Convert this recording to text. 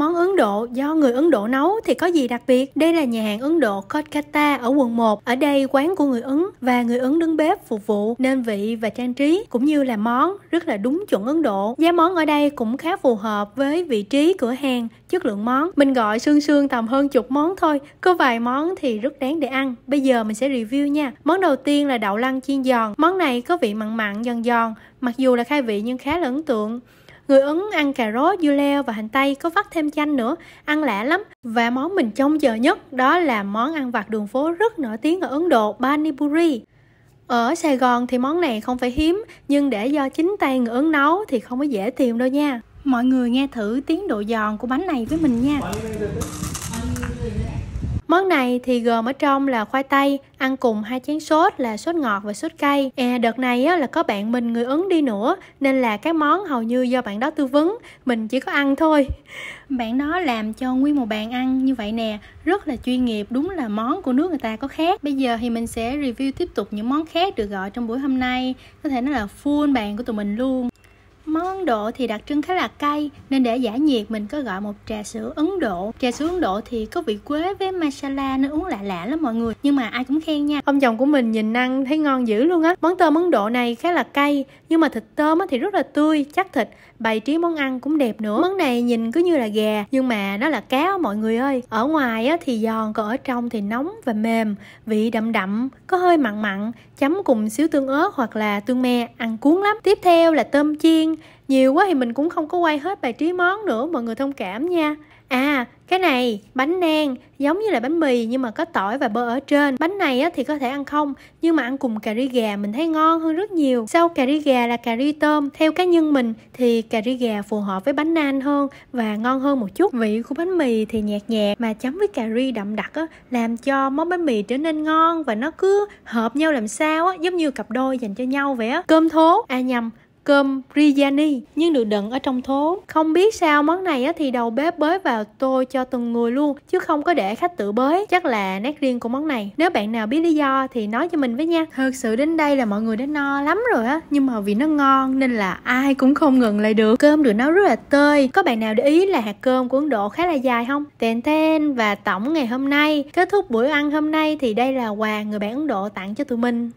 Món Ấn Độ do người Ấn Độ nấu thì có gì đặc biệt? Đây là nhà hàng Ấn Độ Kolkata ở quận 1. Ở đây quán của người Ấn và người Ấn đứng bếp phục vụ nên vị và trang trí cũng như là món rất là đúng chuẩn Ấn Độ. Giá món ở đây cũng khá phù hợp với vị trí cửa hàng, chất lượng món. Mình gọi xương xương tầm hơn chục món thôi. Có vài món thì rất đáng để ăn. Bây giờ mình sẽ review nha. Món đầu tiên là đậu lăng chiên giòn. Món này có vị mặn mặn giòn giòn, mặc dù là khai vị nhưng khá là ấn tượng. Người Ấn ăn cà rốt, dưa leo và hành tây có vắt thêm chanh nữa, ăn lạ lắm. Và món mình trông chờ nhất đó là món ăn vặt đường phố rất nổi tiếng ở Ấn Độ, Pani Puri. Ở Sài Gòn thì món này không phải hiếm, nhưng để do chính tay người Ấn nấu thì không có dễ tìm đâu nha. Mọi người nghe thử tiếng độ giòn của bánh này với mình nha. Món này thì gồm ở trong là khoai tây, ăn cùng hai chén sốt là sốt ngọt và sốt cay. À, đợt này á, là có bạn mình người Ấn đi nữa nên là các món hầu như do bạn đó tư vấn, mình chỉ có ăn thôi. Bạn đó làm cho nguyên một bàn ăn như vậy nè, rất là chuyên nghiệp, đúng là món của nước người ta có khác. Bây giờ thì mình sẽ review tiếp tục những món khác được gọi trong buổi hôm nay, có thể nó là full bàn của tụi mình luôn. Món Ấn Độ thì đặc trưng khá là cay nên để giải nhiệt mình có gọi một trà sữa Ấn Độ. Trà sữa Ấn Độ thì có vị quế với masala nên uống lạ lạ lắm mọi người nhưng mà ai cũng khen nha. Ông chồng của mình nhìn ăn thấy ngon dữ luôn á. Món tôm Ấn Độ này khá là cay nhưng mà thịt tôm thì rất là tươi, chắc thịt, bày trí món ăn cũng đẹp nữa. Món này nhìn cứ như là gà nhưng mà nó là cá mọi người ơi. Ở ngoài thì giòn còn ở trong thì nóng và mềm, vị đậm đậm, có hơi mặn mặn, chấm cùng xíu tương ớt hoặc là tương me ăn cuốn lắm. Tiếp theo là tôm chiên nhiều quá thì mình cũng không có quay hết bài trí món nữa mọi người thông cảm nha à cái này bánh nang giống như là bánh mì nhưng mà có tỏi và bơ ở trên bánh này á, thì có thể ăn không nhưng mà ăn cùng cà ri gà mình thấy ngon hơn rất nhiều sau cà ri gà là cà ri tôm theo cá nhân mình thì cà ri gà phù hợp với bánh nang hơn và ngon hơn một chút vị của bánh mì thì nhạt nhạt mà chấm với cà ri đậm đặc á, làm cho món bánh mì trở nên ngon và nó cứ hợp nhau làm sao á, giống như cặp đôi dành cho nhau vậy á cơm thố à nhầm cơm biryani nhưng được đựng ở trong thố. Không biết sao món này á, thì đầu bếp bới vào tô cho từng người luôn chứ không có để khách tự bới. Chắc là nét riêng của món này. Nếu bạn nào biết lý do thì nói cho mình với nha. Thật sự đến đây là mọi người đã no lắm rồi á nhưng mà vì nó ngon nên là ai cũng không ngừng lại được. Cơm được nấu rất là tơi. Có bạn nào để ý là hạt cơm của Ấn Độ khá là dài không? Tèn ten và tổng ngày hôm nay kết thúc buổi ăn hôm nay thì đây là quà người bạn Ấn Độ tặng cho tụi mình.